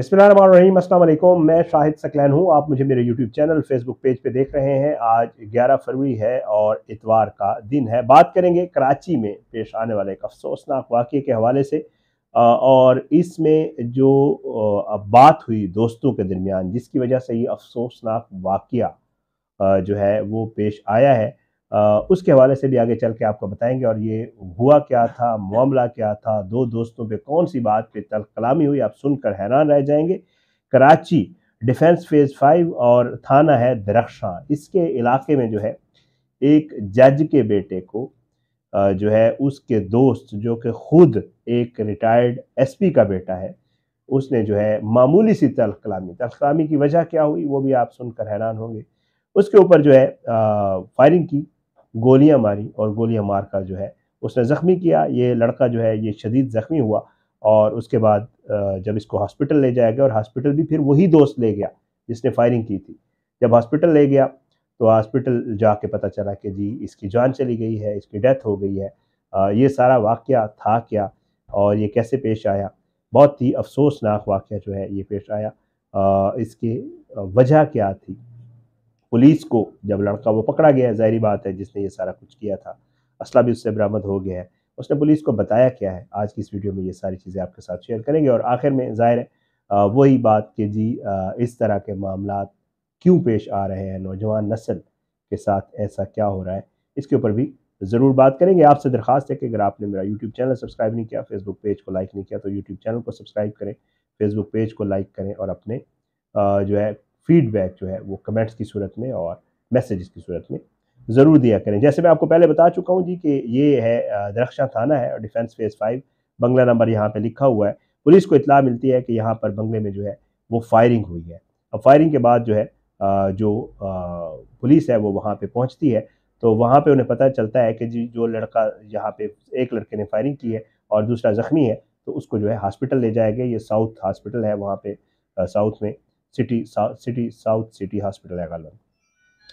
बिस्मिल्लाम अस्सलाम मैं शाहिद सकलैन हूँ आप मुझे मेरे यूट्यूब चैनल फेसबुक पेज पे देख रहे हैं आज 11 फरवरी है और इतवार का दिन है बात करेंगे कराची में पेश आने वाले एक अफसोसनाक वाक़े के हवाले से और इसमें जो बात हुई दोस्तों के दरमियान जिसकी वजह से ये अफसोसनाक वाक़ जो है वो पेश आया है उसके हवाले से भी आगे चल के आपको बताएंगे और ये हुआ क्या था मामला क्या था दो दोस्तों पे कौन सी बात पे तल कलामी हुई आप सुनकर हैरान रह जाएंगे कराची डिफेंस फेज़ फाइव और थाना है दरख्शां इसके इलाके में जो है एक जज के बेटे को जो है उसके दोस्त जो कि खुद एक रिटायर्ड एसपी का बेटा है उसने जो है मामूली सी तल कलामी तल कलामी की वजह क्या हुई वो भी आप सुनकर हैरान होंगे उसके ऊपर जो है फायरिंग की गोलियां मारी और गोलियां मार कर जो है उसने ज़ख्मी किया ये लड़का जो है ये शदीद ज़ख्मी हुआ और उसके बाद जब इसको हॉस्पिटल ले जाया गया और हॉस्पिटल भी फिर वही दोस्त ले गया जिसने फायरिंग की थी जब हॉस्पिटल ले गया तो हॉस्पिटल जाके पता चला कि जी इसकी जान चली गई है इसकी डेथ हो गई है ये सारा वाक़ था क्या और ये कैसे पेश आया बहुत ही अफसोसनाक वाक़ जो है ये पेश आया इसके वजह क्या थी पुलिस को जब लड़का वो पकड़ा गया जाहरी बात है जिसने ये सारा कुछ किया था असला भी उससे बरामद हो गया है उसने पुलिस को बताया क्या है आज की इस वीडियो में ये सारी चीज़ें आपके साथ शेयर करेंगे और आखिर में ज़ाहिर है वही बात कि जी इस तरह के मामला क्यों पेश आ रहे हैं नौजवान नस्ल के साथ ऐसा क्या हो रहा है इसके ऊपर भी ज़रूर बात करेंगे आपसे दरख्वास्त है कि अगर आपने मेरा यूट्यूब चैनल सब्सक्राइब नहीं किया फेसबुक पेज को लाइक नहीं किया तो यूट्यूब चैनल को सब्सक्राइब करें फेसबुक पेज को लाइक करें और अपने जो है फीडबैक जो है वो कमेंट्स की सूरत में और मैसेज की सूरत में ज़रूर दिया करें जैसे मैं आपको पहले बता चुका हूँ जी कि ये है दरख्शां थाना है और डिफेंस फेज़ फाइव बंगला नंबर यहाँ पर लिखा हुआ है पुलिस को इतला मिलती है कि यहाँ पर बंगले में जो है वो फायरिंग हुई है अब फायरिंग के बाद जो है जो पुलिस है वो वहाँ पर पहुँचती है तो वहाँ पे उन्हें पता चलता है कि जी जो लड़का यहाँ पे एक लड़के ने फायरिंग की है और दूसरा ज़ख्मी है तो उसको जो है हॉस्पिटल ले जाएगा ये साउथ हॉस्पिटल है वहाँ पे साउथ में city city south city hospital है गालन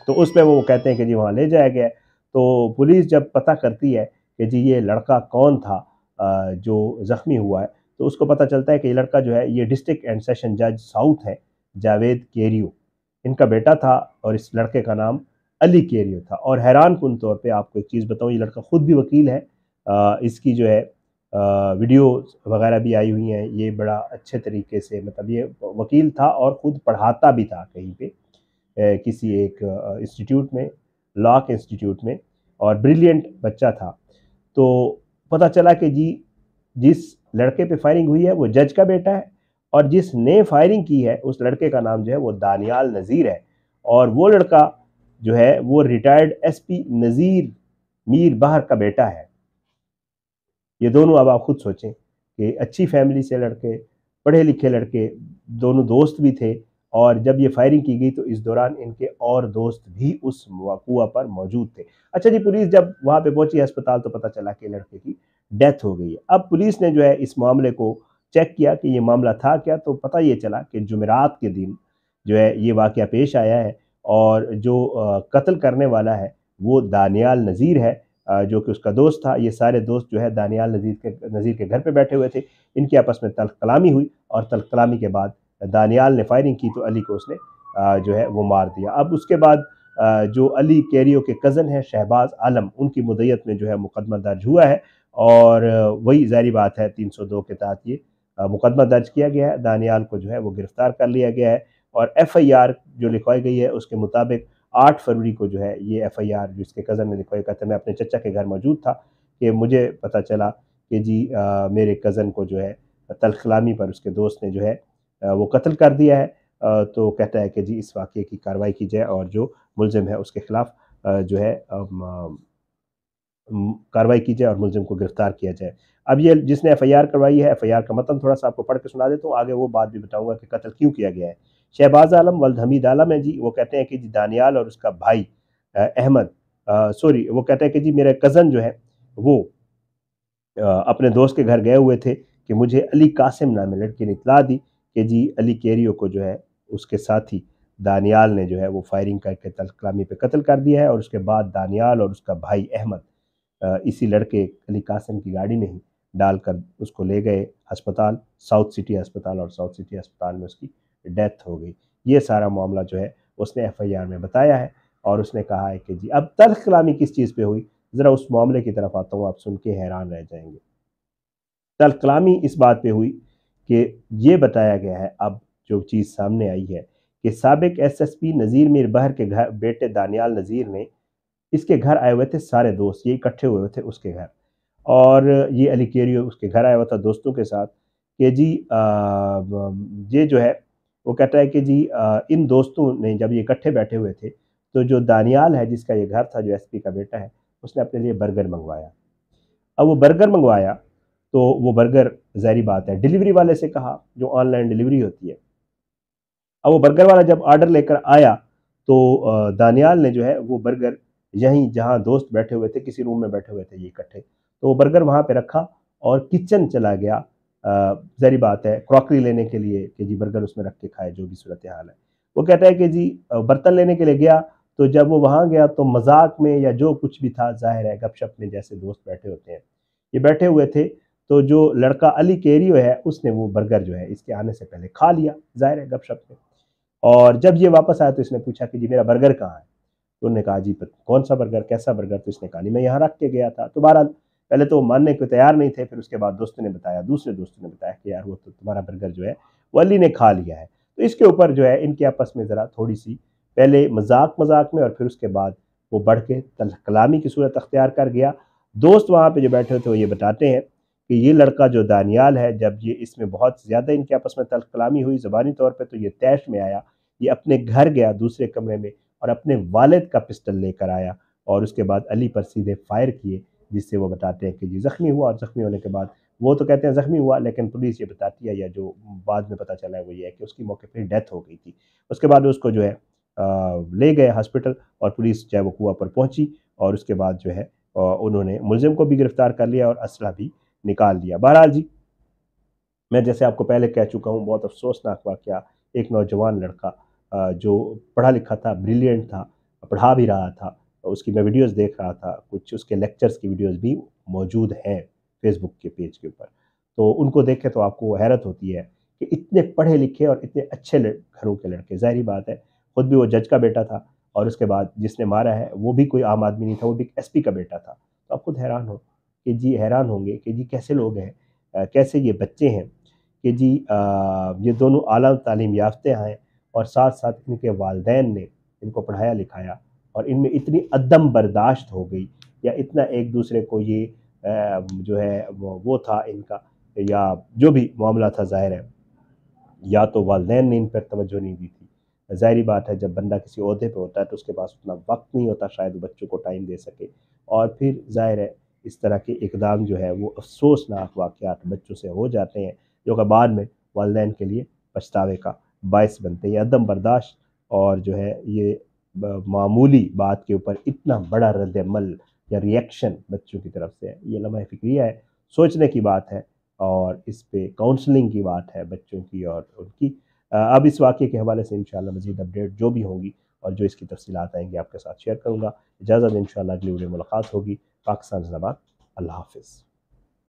तो उस पर वो कहते हैं कि जी वहाँ ले जाया गया तो पुलिस जब पता करती है कि जी ये लड़का कौन था जो ज़ख्मी हुआ है तो उसको पता चलता है कि ये लड़का जो है ये डिस्ट्रिक्ट एंड सेशन जज साउथ है जावेद केरियो इनका बेटा था और इस लड़के का नाम अली केरियो था और हैरान कन तौर पर आपको एक चीज़ बताऊँ ये लड़का ख़ुद भी वकील है इसकी जो है वीडियो वगैरह भी आई हुई हैं ये बड़ा अच्छे तरीके से मतलब ये वकील था और ख़ुद पढ़ाता भी था कहीं पे किसी एक इंस्टीट्यूट में लॉक इंस्टीट्यूट में और ब्रिलियंट बच्चा था तो पता चला कि जी जिस लड़के पे फायरिंग हुई है वो जज का बेटा है और जिसने फायरिंग की है उस लड़के का नाम जो है वो दानियाल नज़ीर है और वो लड़का जो है वो रिटायर्ड एसपी नज़ीर मीर बाहर का बेटा है ये दोनों अब आप खुद सोचें कि अच्छी फैमिली से लड़के पढ़े लिखे लड़के दोनों दोस्त भी थे और जब ये फायरिंग की गई तो इस दौरान इनके और दोस्त भी उस मौकुआ पर मौजूद थे अच्छा जी पुलिस जब वहाँ पे पहुंची अस्पताल तो पता चला कि लड़के की डेथ हो गई है अब पुलिस ने जो है इस मामले को चेक किया कि ये मामला था क्या तो पता ये चला कि जुमेरात के दिन जो है ये वाक़ पेश आया है और जो कत्ल करने वाला है वो दानियाल नज़ीर है जो कि उसका दोस्त था ये सारे दोस्त जो है दानियाल नज़ीर के नज़ीर के घर पर बैठे हुए थे इनकी आपस में तल कलामी हुई और तल कलामी के बाद दानियाल ने फायरिंग की तो अली को उसने जो है वो मार दिया अब उसके बाद जो अली कैरियो के कज़न हैं शहबाज आलम उनकी मुदैत में जो है मुकदमा दर्ज हुआ है और वही जारी बात है 302 के तहत ये मुकदमा दर्ज किया गया है दानियाल को जो है वो गिरफ़्तार कर लिया गया है और एफ आई आर जो लिखवाई गई है उसके मुताबिक आठ फरवरी को जो है ये एफ आई आर जिसके कज़न ने लिखवाई कहते मैं अपने चचा के घर मौजूद था कि मुझे पता चला कि जी आ, मेरे कज़न को जो है तलखलामी पर उसके दोस्त ने जो है आ, वो कत्ल कर दिया है आ, तो कहता है कि जी इस वाक़े की कार्रवाई की जाए और जो मुलजम है उसके ख़िलाफ़ जो है कार्रवाई की जाए और मुलजम को गिरफ्तार किया जाए अब ये जिसने एफ आई आर करवाई है एफ आई आर का मतलब थोड़ा सा आपको पढ़ के सुना देता हूँ आगे वो बात भी बताऊँगा कि कत्ल क्यों किया गया है शहबाज आलम वल्द हमीद आलम है जी वो कहते हैं कि जी दानियाल और उसका भाई अहमद सॉरी वो कहते हैं कि जी मेरा कज़न जो है वो आ, अपने दोस्त के घर गए हुए थे कि मुझे अली कासिम नाम है लड़के ने इतला दी कि जी अली कैरियो को जो है उसके साथी दानियाल ने जो है वो फायरिंग करके तलकलामी पे कत्ल कर दिया है और उसके बाद दानियाल और उसका भाई अहमद इसी लड़के अली कासिम की गाड़ी में ही डालकर उसको ले गए अस्पताल साउथ सिटी अस्पताल और साउथ सिटी अस्पताल में उसकी डेथ हो गई ये सारा मामला जो है उसने एफ में बताया है और उसने कहा है कि जी अब तर्क कलामी किस चीज़ पर हुई ज़रा उस मामले की तरफ आता हूँ आप सुन के हैरान रह जाएंगे तर्क कलामी इस बात पर हुई कि ये बताया गया है अब जो चीज़ सामने आई है कि सबक S S P Nazir Mir Bahar के घर बेटे दानियाल नज़ीर ने इसके घर आए हुए थे सारे दोस्त ये इकट्ठे हुए थे उसके घर और ये अली केरियो उसके घर आया हुआ था दोस्तों के साथ कि जी आ, ये जो है वो कहता है कि जी इन दोस्तों ने जब ये इकट्ठे बैठे हुए थे तो जो दानियाल है जिसका ये घर था जो एसपी का बेटा है उसने अपने लिए बर्गर मंगवाया अब वो बर्गर मंगवाया तो वो बर्गर जहरी बात है डिलीवरी वाले से कहा जो ऑनलाइन डिलीवरी होती है अब वो बर्गर वाला जब ऑर्डर लेकर आया तो दानियाल ने जो है वो बर्गर यहीं जहाँ दोस्त बैठे हुए थे किसी रूम में बैठे हुए थे ये इकट्ठे तो वो बर्गर वहाँ पर रखा और किचन चला गया जहरी बात है क्रॉकरी लेने के लिए कि जी बर्गर उसमें रख के खाए जो भी सूरत हाल है वो कहता है कि जी बर्तन लेने के लिए गया तो जब वो वहाँ गया तो मजाक में या जो कुछ भी था जाहिर है गपशप में जैसे दोस्त बैठे होते हैं ये बैठे हुए थे तो जो लड़का अली केरियो है उसने वो बर्गर जो है इसके आने से पहले खा लिया जाहिर है गपशप में और जब ये वापस आया तो इसने पूछा कि जी मेरा बर्गर कहाँ है तो उन्होंने कहा जी पर कौन सा बर्गर कैसा बर्गर तो इसने कहा नहीं मैं यहाँ रख के गया था तो बहरहाल पहले तो वो मानने को तैयार नहीं थे फिर उसके बाद दोस्त ने बताया दूसरे दोस्त ने बताया कि यार वो तो तुम्हारा बर्गर जो है वो अली ने खा लिया है तो इसके ऊपर जो है इनके आपस में ज़रा थोड़ी सी पहले मजाक मजाक में और फिर उसके बाद वो बढ़ के कलामी की सूरत अख्तियार कर गया दोस्त वहाँ पर जो बैठे हुए थे वो ये बताते हैं कि ये लड़का जो दानियाल है जब ये इसमें बहुत ज़्यादा इनके आपस में तल कलामी हुई ज़बानी तौर पर तो ये तैश में आया ये अपने घर गया दूसरे कमरे में और अपने वालद का पिस्टल लेकर आया और उसके बाद अली पर सीधे फायर किए जिससे वो बताते हैं कि जी ज़ख्मी हुआ और ज़ख्मी होने के बाद वो तो कहते हैं ज़ख्मी हुआ लेकिन पुलिस ये बताती है या जो बाद में पता चला है वो ये है कि उसकी मौके पर डेथ हो गई थी उसके बाद उसको जो है आ, ले गए हॉस्पिटल और पुलिस चाहे वो कुआ पर पहुंची और उसके बाद जो है उन्होंने मुलजिम को भी गिरफ़्तार कर लिया और असला भी निकाल लिया बहरहाल जी मैं जैसे आपको पहले कह चुका हूँ बहुत अफसोसनाक वाक़ एक नौजवान लड़का जो पढ़ा लिखा था ब्रिलियंट था पढ़ा भी रहा था उसकी मैं वीडियोस देख रहा था कुछ उसके लेक्चर्स की वीडियोस भी मौजूद हैं फेसबुक के पेज के ऊपर तो उनको देख के तो आपको हैरत होती है कि इतने पढ़े लिखे और इतने अच्छे घरों के लड़के ज़ाहरी बात है खुद भी वो जज का बेटा था और उसके बाद जिसने मारा है वो भी कोई आम आदमी नहीं था वो भी एस का बेटा था तो आप खुद हैरान हो कि जी हैरान होंगे कि जी कैसे लोग हैं कैसे ये बच्चे हैं कि जी ये दोनों अली तालीम याफ्ते हैं और साथ साथ इनके वालदेन ने इनको पढ़ाया लिखाया और इनमें इतनी अदम बर्दाश्त हो गई या इतना एक दूसरे को ये जो है वो, वो था इनका या जो भी मामला था ज़ाहिर है या तो वालदे ने इन पर तोज्जो नहीं दी थी ज़ाहरी बात है जब बंदा किसी अहदे पर होता है तो उसके पास उतना वक्त नहीं होता शायद बच्चों को टाइम दे सके और फिर ज़ाहिर है इस तरह के इकदाम जो है वो अफसोसनाक वाक़ात बच्चों से हो जाते हैं जो कि बाद में वालदे के लिए पछतावे का बायस बनते हैं अदम बर्दाश्त और जो है ये मामूली बात के ऊपर इतना बड़ा रद्दमल या रिएक्शन बच्चों की तरफ से है ये लम्हा फिक्रिया है सोचने की बात है और इस पर काउंसलिंग की बात है बच्चों की और उनकी अब इस वाक़े के हवाले से इन मज़ीद अपडेट जो भी होंगी और जो इसकी तफसीत आएंगी आपके साथ शेयर करूँगा इजाज़त इन अगली वीडियो मुलाकात होगी पाकिस्तान जिंदाबाद अल्लाह हाफिज़